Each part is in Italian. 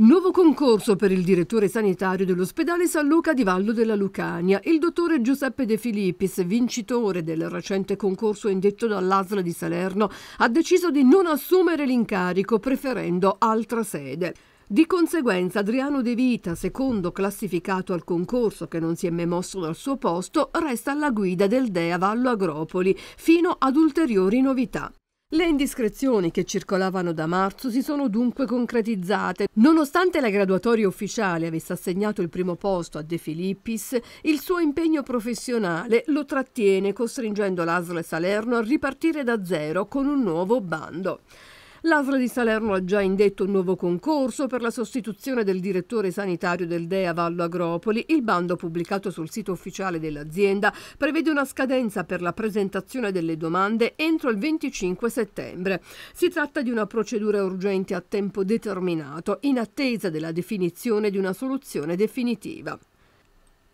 Nuovo concorso per il direttore sanitario dell'ospedale San Luca di Vallo della Lucania. Il dottore Giuseppe De Filippis, vincitore del recente concorso indetto dall'ASL di Salerno, ha deciso di non assumere l'incarico, preferendo altra sede. Di conseguenza Adriano De Vita, secondo classificato al concorso che non si è memosso dal suo posto, resta alla guida del DEA Vallo Agropoli fino ad ulteriori novità. Le indiscrezioni che circolavano da marzo si sono dunque concretizzate. Nonostante la graduatoria ufficiale avesse assegnato il primo posto a De Filippis, il suo impegno professionale lo trattiene, costringendo l'Asle Salerno a ripartire da zero con un nuovo bando. L'ASL di Salerno ha già indetto un nuovo concorso per la sostituzione del direttore sanitario del DEA Vallo Agropoli. Il bando pubblicato sul sito ufficiale dell'azienda prevede una scadenza per la presentazione delle domande entro il 25 settembre. Si tratta di una procedura urgente a tempo determinato in attesa della definizione di una soluzione definitiva.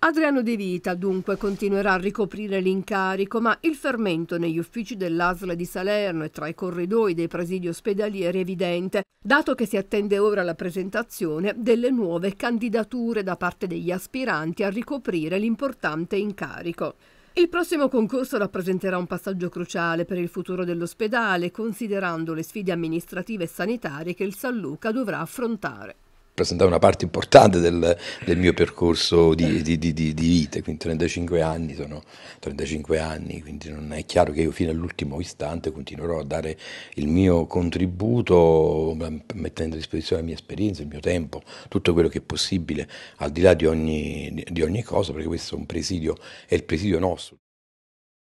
Adriano De Vita dunque continuerà a ricoprire l'incarico, ma il fermento negli uffici dell'ASL di Salerno e tra i corridoi dei presidi ospedalieri è evidente, dato che si attende ora la presentazione delle nuove candidature da parte degli aspiranti a ricoprire l'importante incarico. Il prossimo concorso rappresenterà un passaggio cruciale per il futuro dell'ospedale, considerando le sfide amministrative e sanitarie che il San Luca dovrà affrontare rappresentava una parte importante del, del mio percorso di, di, di, di, vita, quindi 35 anni, sono 35 anni, quindi non è chiaro che io fino all'ultimo istante continuerò a dare il mio contributo mettendo a disposizione la mia esperienza, il mio tempo, tutto quello che è possibile, al di là di ogni, ogni cosa, perché questo è un presidio, è il presidio nostro.